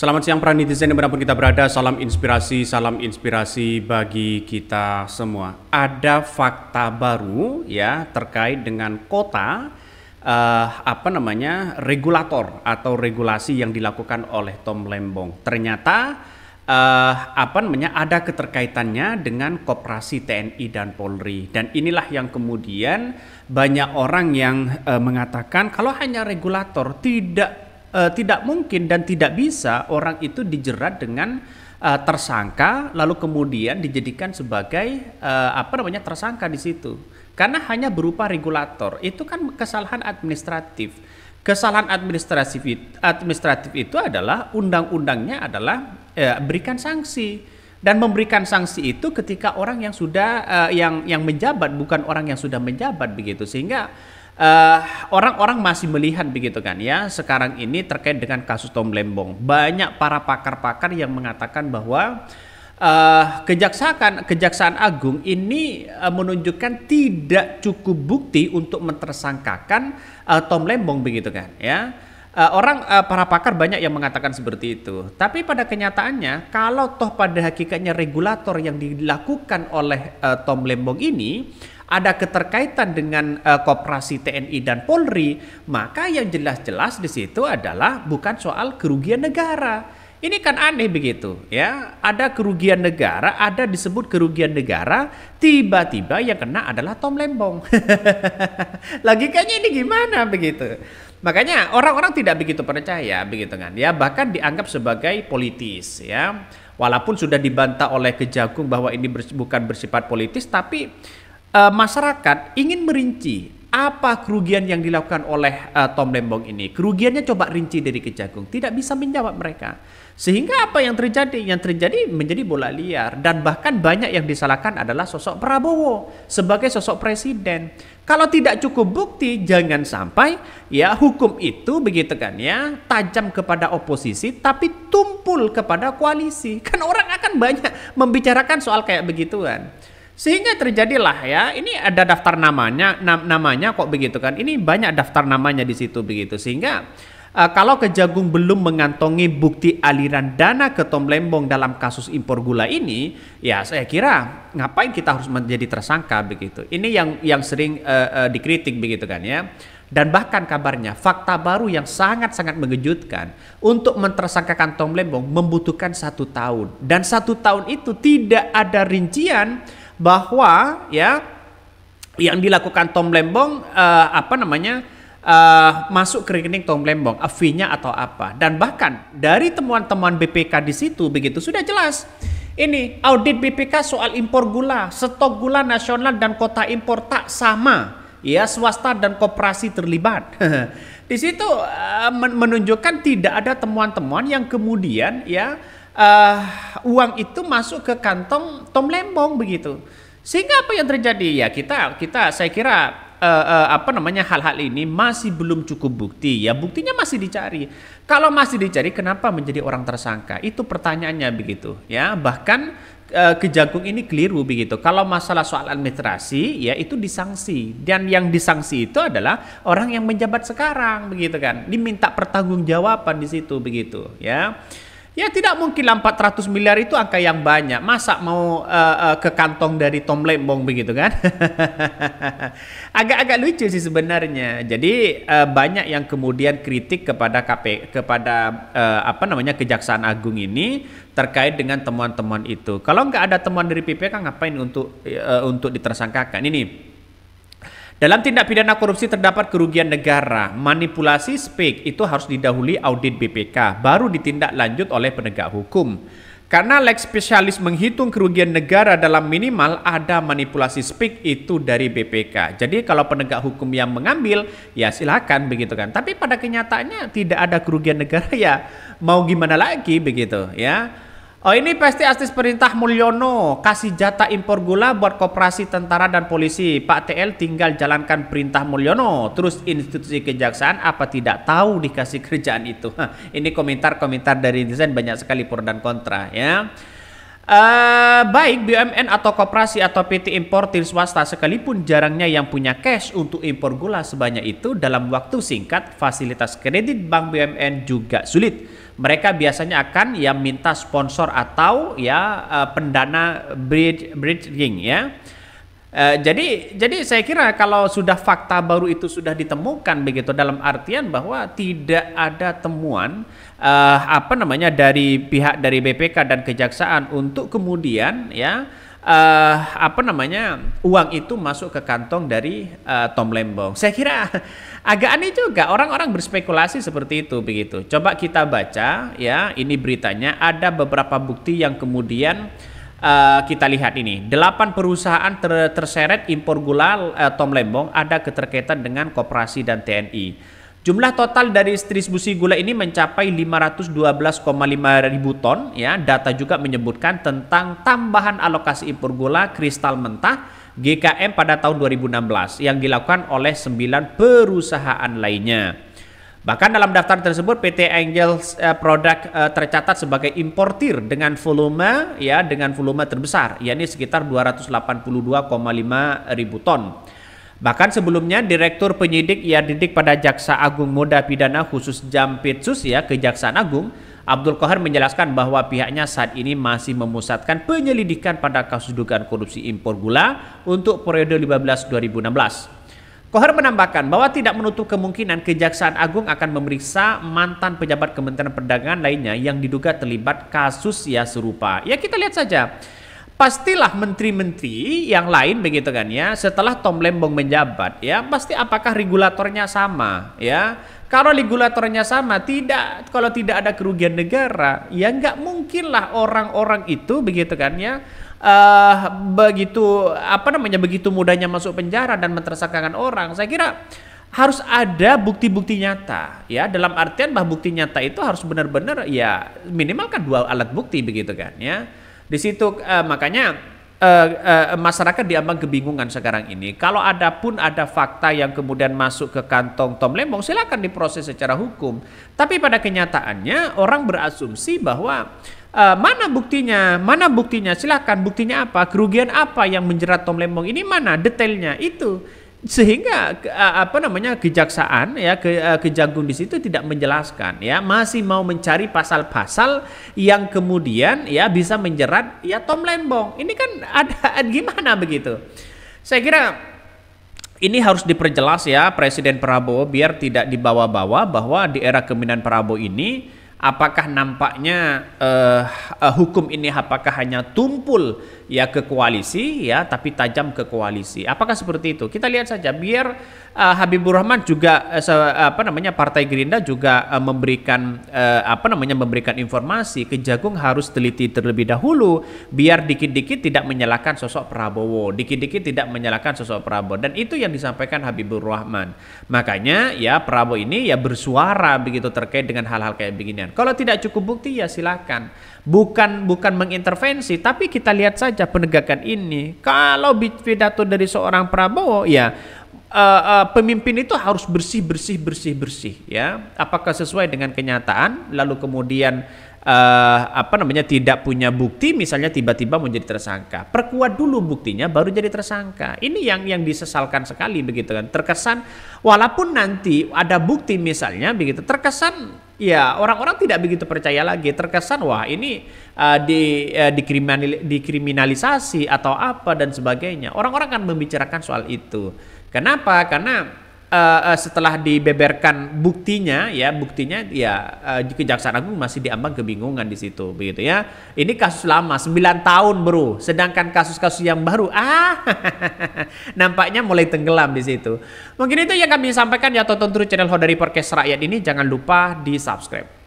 Selamat siang para netizen dimanapun kita berada, salam inspirasi, salam inspirasi bagi kita semua. Ada fakta baru ya terkait dengan kota uh, apa namanya regulator atau regulasi yang dilakukan oleh Tom Lembong. Ternyata uh, apa namanya ada keterkaitannya dengan koperasi TNI dan Polri dan inilah yang kemudian banyak orang yang uh, mengatakan kalau hanya regulator tidak uh, tidak mungkin dan tidak bisa orang itu dijerat dengan uh, tersangka lalu kemudian dijadikan sebagai uh, apa namanya tersangka di situ karena hanya berupa regulator itu kan kesalahan administratif kesalahan administratif itu, administratif itu adalah undang-undangnya adalah berikan sanksi dan memberikan sanksi itu ketika orang yang sudah uh, yang yang menjabat bukan orang yang sudah menjabat begitu sehingga Eh, orang-orang uh, masih melihat begitu kan ya sekarang ini terkait dengan kasus Tom Lembong banyak para pakar-pakar yang mengatakan bahwa uh, kejaksaan kejaksaan agung ini uh, menunjukkan tidak cukup bukti untuk mentersangkakan uh, Tom Lembong begitu kan ya Uh, orang uh, para pakar banyak yang mengatakan seperti itu. Tapi pada kenyataannya kalau toh pada hakikatnya regulator yang dilakukan oleh uh, Tom Lembong ini ada keterkaitan dengan uh, koperasi TNI dan Polri, maka yang jelas-jelas di situ adalah bukan soal kerugian negara ini kan aneh begitu ya. Ada kerugian negara, ada disebut kerugian negara, tiba-tiba yang kena adalah Tom Lembong. Lagi kayaknya ini gimana begitu? Makanya orang-orang tidak begitu percaya begitu kan. Ya bahkan dianggap sebagai politis ya. Walaupun sudah dibantah oleh Kejagung bahwa ini bukan bersifat politis tapi e, masyarakat ingin merinci apa kerugian yang dilakukan oleh uh, Tom Lembong ini? Kerugiannya coba rinci dari Kejagung. Tidak bisa menjawab mereka. Sehingga apa yang terjadi? Yang terjadi menjadi bola liar. Dan bahkan banyak yang disalahkan adalah sosok Prabowo sebagai sosok presiden. Kalau tidak cukup bukti, jangan sampai ya hukum itu begitu kan ya tajam kepada oposisi tapi tumpul kepada koalisi. Kan orang akan banyak membicarakan soal kayak begituan. Sehingga terjadilah ya, ini ada daftar namanya, nam namanya kok begitu kan. Ini banyak daftar namanya di situ begitu. Sehingga Uh, kalau Kejagung belum mengantongi bukti aliran dana ke Tom Lembong dalam kasus impor gula ini, ya saya kira ngapain kita harus menjadi tersangka begitu. Ini yang yang sering uh, uh, dikritik begitu kan ya. Dan bahkan kabarnya fakta baru yang sangat-sangat mengejutkan untuk mentersangkakan Tom Lembong membutuhkan satu tahun dan satu tahun itu tidak ada rincian bahwa ya yang dilakukan Tom Lembong uh, apa namanya uh, masuk ke rekening Tom Lembong, afinya eh, atau apa. Dan bahkan dari temuan-temuan BPK di situ begitu sudah jelas. Ini audit BPK soal impor gula, stok gula nasional dan kota impor tak sama. Ya, swasta dan koperasi terlibat. di situ uh, menunjukkan tidak ada temuan-temuan yang kemudian ya uh, uang itu masuk ke kantong Tom Lembong begitu. Sehingga apa yang terjadi ya kita kita saya kira uh, uh, apa namanya hal-hal ini masih belum cukup bukti ya buktinya masih dicari. Kalau masih dicari kenapa menjadi orang tersangka? Itu pertanyaannya begitu ya. Bahkan kejagung ini keliru begitu. Kalau masalah soal administrasi ya itu disanksi dan yang disanksi itu adalah orang yang menjabat sekarang begitu kan. Diminta pertanggungjawaban di situ begitu ya. Ya tidak mungkin 400 miliar itu angka yang banyak. Masa mau uh, uh, ke kantong dari Tom Lembong begitu kan? Agak-agak lucu sih sebenarnya. Jadi uh, banyak yang kemudian kritik kepada KP kepada uh, apa namanya Kejaksaan Agung ini terkait dengan temuan-temuan itu. Kalau nggak ada temuan dari PPK ngapain untuk uh, untuk ditersangkakan ini? Dalam tindak pidana korupsi terdapat kerugian negara. Manipulasi spek itu harus didahului audit BPK, baru ditindak lanjut oleh penegak hukum. Karena lex spesialis menghitung kerugian negara dalam minimal ada manipulasi spek itu dari BPK. Jadi kalau penegak hukum yang mengambil ya silakan begitu kan. Tapi pada kenyataannya tidak ada kerugian negara ya mau gimana lagi begitu ya. Oh ini pasti artis perintah Mulyono kasih jatah impor gula buat koperasi tentara dan polisi. Pak TL tinggal jalankan perintah Mulyono. Terus institusi kejaksaan apa tidak tahu dikasih kerjaan itu. ini komentar-komentar dari netizen banyak sekali pro dan kontra ya. Eh, baik BUMN atau koperasi atau PT importir swasta sekalipun jarangnya yang punya cash untuk impor gula sebanyak itu dalam waktu singkat fasilitas kredit bank BUMN juga sulit. Mereka biasanya akan ya minta sponsor atau ya uh, pendana bridge bridging ya. Eh, jadi jadi saya kira kalau sudah fakta baru itu sudah ditemukan begitu dalam artian bahwa tidak ada temuan uh, apa namanya dari pihak dari BPK dan kejaksaan untuk kemudian ya uh, apa namanya uang itu masuk ke kantong dari uh, Tom Lembong. Saya kira agak aneh juga orang-orang berspekulasi seperti itu begitu. Coba kita baca ya ini beritanya ada beberapa bukti yang kemudian uh, kita lihat ini. Delapan perusahaan ter terseret impor gula uh, Tom Lembong ada keterkaitan dengan koperasi dan TNI. Jumlah total dari distribusi gula ini mencapai 512,5 ribu ton. Ya, data juga menyebutkan tentang tambahan alokasi impor gula kristal mentah GKM pada tahun 2016 yang dilakukan oleh sembilan perusahaan lainnya. Bahkan dalam daftar tersebut PT Angels uh, eh, produk uh, tercatat sebagai importir dengan volume ya dengan volume terbesar yakni sekitar 282,5 ribu ton. Bahkan sebelumnya Direktur Penyidik ia didik pada Jaksa Agung Muda Pidana khusus Jampitsus ya Kejaksaan Agung Abdul Kohar menjelaskan bahwa pihaknya saat ini masih memusatkan penyelidikan pada kasus dugaan korupsi impor gula untuk periode 15 2016. Kohar menambahkan bahwa tidak menutup kemungkinan Kejaksaan Agung akan memeriksa mantan pejabat Kementerian Perdagangan lainnya yang diduga terlibat kasus ya serupa. Ya kita lihat saja. Pastilah menteri-menteri yang lain begitu kan ya setelah Tom Lembong menjabat ya pasti apakah regulatornya sama ya kalau regulatornya sama, tidak kalau tidak ada kerugian negara, ya nggak mungkinlah orang-orang itu begitu kan ya uh, begitu apa namanya begitu mudahnya masuk penjara dan mentersangkakan orang. Saya kira harus ada bukti-bukti nyata ya dalam artian bahwa bukti nyata itu harus benar-benar ya minimal kan dua alat bukti begitu kan ya di situ uh, makanya uh, uh, masyarakat diambang kebingungan sekarang ini. Kalau ada pun ada fakta yang kemudian masuk ke kantong Tom Lembong, silakan diproses secara hukum. Tapi pada kenyataannya orang berasumsi bahwa uh, mana buktinya, mana buktinya, silakan buktinya apa, kerugian apa yang menjerat Tom Lembong ini mana detailnya itu sehingga apa namanya kejaksaan ya ke, kejagung di situ tidak menjelaskan ya masih mau mencari pasal-pasal yang kemudian ya bisa menjerat ya Tom Lembong ini kan ada gimana begitu saya kira ini harus diperjelas ya Presiden Prabowo biar tidak dibawa-bawa bahwa di era kemenangan Prabowo ini apakah nampaknya eh, eh, hukum ini apakah hanya tumpul ya ke koalisi ya tapi tajam ke koalisi. Apakah seperti itu? Kita lihat saja biar uh, Habibur Rahman juga uh, apa namanya Partai Gerindra juga uh, memberikan uh, apa namanya memberikan informasi ke Jagung harus teliti terlebih dahulu biar dikit-dikit tidak menyalahkan sosok Prabowo, dikit-dikit tidak menyalahkan sosok Prabowo dan itu yang disampaikan Habibur Rahman. Makanya ya Prabowo ini ya bersuara begitu terkait dengan hal-hal kayak beginian. Kalau tidak cukup bukti ya silakan. Bukan bukan mengintervensi tapi kita lihat saja membaca penegakan ini, kalau pidato dari seorang Prabowo, ya uh, uh, pemimpin itu harus bersih bersih bersih bersih ya. Apakah sesuai dengan kenyataan? Lalu kemudian uh, apa namanya tidak punya bukti misalnya tiba-tiba menjadi tersangka perkuat dulu buktinya baru jadi tersangka ini yang yang disesalkan sekali begitu kan terkesan walaupun nanti ada bukti misalnya begitu terkesan ya orang-orang tidak begitu percaya lagi terkesan wah ini uh, di uh, eh, dikriminal, dikriminalisasi atau apa dan sebagainya orang-orang akan membicarakan soal itu kenapa karena uh, uh, setelah dibeberkan buktinya ya buktinya ya uh, kejaksaan agung masih diambang kebingungan di situ begitu ya ini kasus lama 9 tahun bro sedangkan kasus-kasus yang baru ah nampaknya mulai tenggelam di situ mungkin itu yang kami sampaikan ya tonton terus channel Hodari Podcast Rakyat ini jangan lupa di subscribe